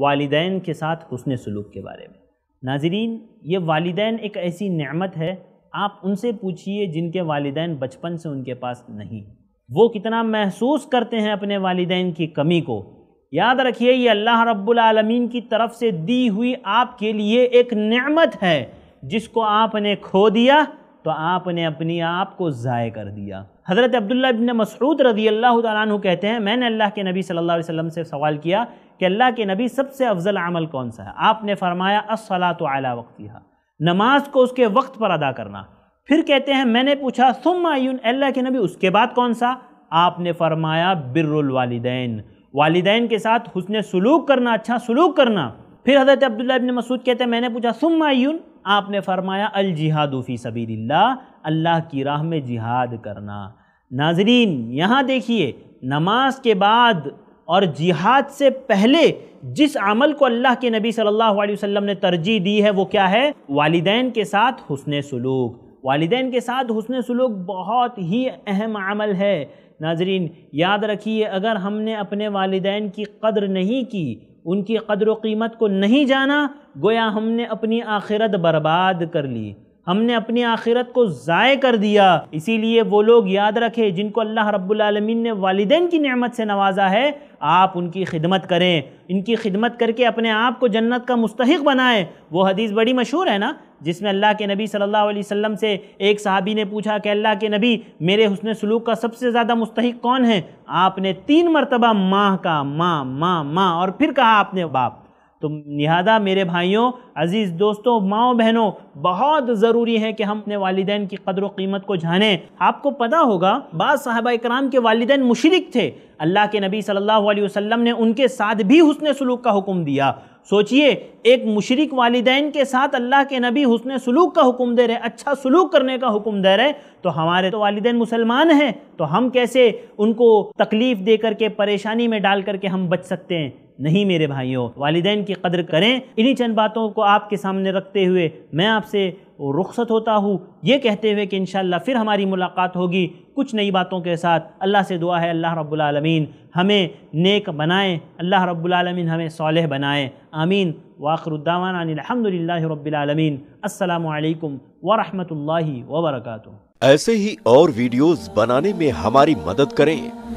वालदे के साथ हसन सलूक के बारे में नाजरीन ये वालदे एक ऐसी नमत है आप उनसे पूछिए जिनके वालदे बचपन से उनके पास नहीं वो कितना महसूस करते हैं अपने वालदेन की कमी को याद रखिए ये अल्लाह रब्लमीन की तरफ से दी हुई आपके लिए एक नमत है जिसको आपने खो दिया तो आपने अपनी आप को ज़ाय कर दिया हज़रत अब्दुल्ला इबन मसरूद रदी अल्लाह तु कहते हैं मैंने अल्लाह के नबी सल्लल्लाहु अलैहि वसल्लम से सवाल किया कि अल्लाह के नबी सबसे अफजल अमल कौन सा है आपने फरमाया असला अला आला वक्तिहा नमाज को उसके वक्त पर अदा करना फिर कहते हैं मैंने पूछा सुमायुन अल्लाह के नबी उसके बाद कौन सा आपने फरमाया बिरवालदेन वालदेन के साथ हुसन सलूक करना अच्छा सलूक करना फिर हज़रत अब्दुल्ला इबन मसूद कहते हैं मैंने पूछा सुमायुन आपने फरमाया अल जिहादूफ़ी सबील्ला अल्लाह की राह में जिहाद करना नाजरीन यहाँ देखिए नमाज के बाद और जिहाद से पहले जिस अमल को अल्लाह के नबी सल्लल्लाहु अलैहि वसल्लम ने तरजीह दी है वो क्या है वालदेन के साथ हुसन सलूक वालदेन के साथ हुसन सलूक बहुत ही अहम अमल है नाजरीन याद रखिए अगर हमने अपने वालदेन की कदर नहीं की उनकी कदर व कीमत को नहीं जाना गोया हमने अपनी आखिरत बर्बाद कर ली हमने अपनी आखिरत को ज़ाय कर दिया इसीलिए वो लोग याद रखें जिनको अल्लाह रब्बुलमीन ने वालदेन की नेमत से नवाजा है आप उनकी खिदमत करें इनकी खिदमत करके अपने आप को जन्नत का मुस्तक बनाएं वो हदीस बड़ी मशहूर है ना जिसमें अल्लाह के नबी सल्लल्लाहु अलैहि वसल्लम से एक सहाबी ने पूछा कि अल्लाह के नबी मेरे हसन सलूक का सबसे ज़्यादा मुस्तक कौन है आपने तीन मरतबा माँ का माँ माँ माँ और फिर कहा आपने बाप तो लिहाजा मेरे भाइयों अज़ीज़ दोस्तों माओ बहनों बहुत ज़रूरी है कि हम अपने वालदान की कदर कीमत को जानें आपको पता होगा बाद साहबा कराम के वालदान मुशरक थे अल्लाह के नबी सल्लल्लाहु अलैहि वसल्लम ने उनके साथ भी हुसन सलूक का हुक्म दिया सोचिए एक मुशरक वालदेन के साथ अल्लाह के नबी हुसन सलूक का हुक्म दे रहे अच्छा सलूक करने का हुक्म दे रहे तो हमारे तो वालदे मुसलमान हैं तो हम कैसे उनको तकलीफ़ दे करके परेशानी में डाल करके हम बच सकते हैं नहीं मेरे भाइयों वालदेन की कदर करें इन्हीं चंद बातों को आपके सामने रखते हुए मैं आपसे रुखसत होता हूँ ये कहते हुए कि इन फिर हमारी मुलाकात होगी कुछ नई बातों के साथ अल्लाह से दुआ है अल्लाह रब्बुलमीन हमें नेक बनाए अल्लाह रब्बुलमीन हमें सालह बनाए आमीन वाखरुद्दावान अलहमदिल्ला रबालमीन असलकम वरहमल वर्का ऐसे ही और वीडियोज़ बनाने में हमारी मदद करें